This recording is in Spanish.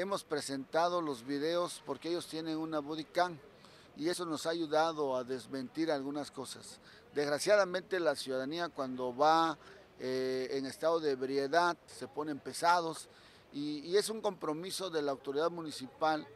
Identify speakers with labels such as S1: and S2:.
S1: hemos presentado los videos porque ellos tienen una bodycam y eso nos ha ayudado a desmentir algunas cosas. Desgraciadamente la ciudadanía cuando va eh, en estado de ebriedad se ponen pesados y es un compromiso de la autoridad municipal